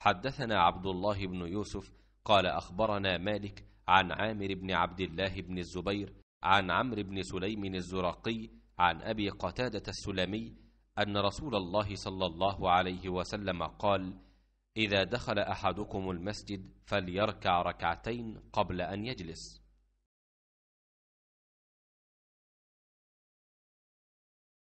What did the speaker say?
حدثنا عبد الله بن يوسف قال أخبرنا مالك عن عامر بن عبد الله بن الزبير عن عمرو بن سليم الزراقي عن أبي قتادة السلمي أن رسول الله صلى الله عليه وسلم قال إذا دخل أحدكم المسجد فليركع ركعتين قبل أن يجلس